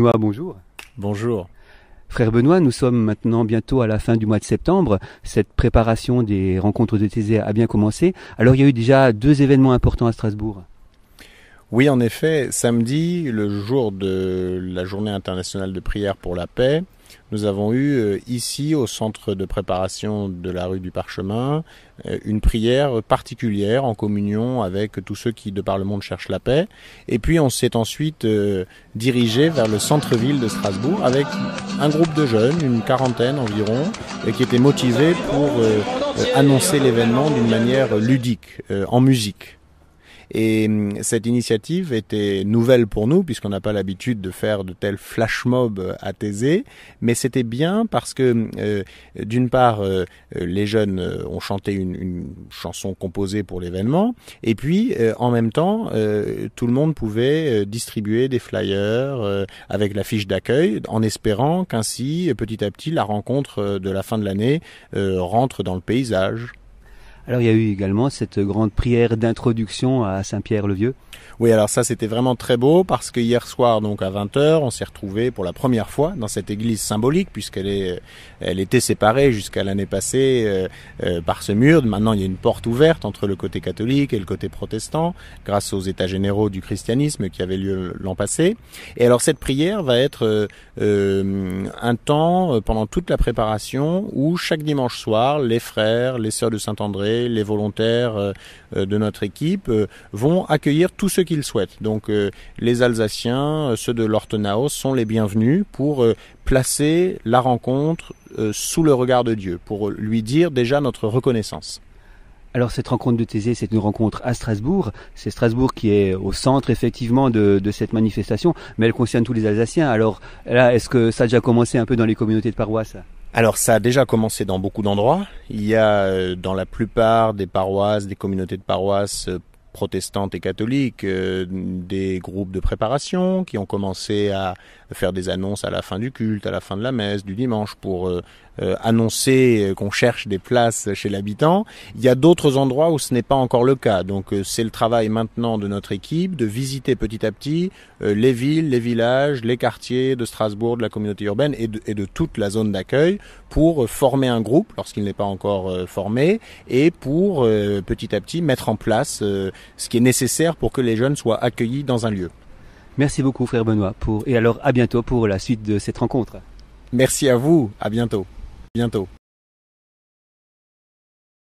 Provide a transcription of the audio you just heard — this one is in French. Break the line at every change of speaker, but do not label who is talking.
Benoît, bonjour. Bonjour. Frère Benoît, nous sommes maintenant bientôt à la fin du mois de septembre. Cette préparation des rencontres de Thésée a bien commencé. Alors il y a eu déjà deux événements importants à Strasbourg.
Oui, en effet, samedi, le jour de la journée internationale de prière pour la paix, nous avons eu euh, ici, au centre de préparation de la rue du Parchemin, euh, une prière particulière en communion avec tous ceux qui, de par le monde, cherchent la paix. Et puis on s'est ensuite euh, dirigé vers le centre-ville de Strasbourg avec un groupe de jeunes, une quarantaine environ, qui étaient motivés pour annoncer l'événement d'une manière ludique, en musique. Et hum, cette initiative était nouvelle pour nous, puisqu'on n'a pas l'habitude de faire de tels flash mobs à euh, Thésée, mais c'était bien parce que, hum, euh, d'une part, euh, les jeunes ont chanté une, chanson composée pour l'événement, et puis, en même temps, tout le monde pouvait distribuer des flyers avec la fiche d'accueil, en espérant qu'ainsi, petit à petit, la rencontre de la fin de l'année rentre dans le paysage. Alors il y a eu également cette grande prière d'introduction à Saint-Pierre-le-Vieux. Oui, alors ça c'était vraiment très beau parce que hier soir, donc à 20h, on s'est retrouvé pour la première fois dans cette église symbolique puisqu'elle est, elle était séparée jusqu'à l'année passée euh, euh, par ce mur. Maintenant il y a une porte ouverte entre le côté catholique et le côté protestant grâce aux états généraux du christianisme qui avaient lieu l'an passé. Et alors cette prière va être euh, un temps pendant toute la préparation où chaque dimanche soir, les frères, les sœurs de Saint-André, les volontaires euh, euh, de notre équipe euh, vont accueillir tous ceux qu'ils souhaitent. Donc les Alsaciens, ceux de l'Ortenhaus sont les bienvenus pour placer la rencontre sous le regard de Dieu,
pour lui dire déjà notre reconnaissance. Alors cette rencontre de Thésée, c'est une rencontre à Strasbourg. C'est Strasbourg qui est au centre effectivement de, de, cette manifestation, mais elle concerne tous les Alsaciens. Alors là, est-ce que ça a déjà commencé un peu dans les communautés de paroisse alors ça a déjà commencé dans
beaucoup d'endroits. Il y a euh, dans la plupart des paroisses, des communautés de paroisses, euh, protestantes et catholiques euh, des groupes de préparation qui ont commencé à faire des annonces à la fin du culte, à la fin de la messe, du dimanche pour euh, euh, annoncer qu'on cherche des places chez l'habitant. Il y a d'autres endroits où ce n'est pas encore le cas. Donc c'est le travail maintenant de notre équipe de visiter petit à petit les villes, les villages, les quartiers de Strasbourg, de la communauté urbaine et de toute la zone d'accueil pour former un groupe lorsqu'il n'est pas encore formé et pour petit à petit mettre en place ce qui est nécessaire pour que les jeunes soient accueillis dans un lieu. Merci beaucoup frère Benoît pour et alors à
bientôt pour la suite de cette rencontre. Merci à vous, à bientôt. Bientôt.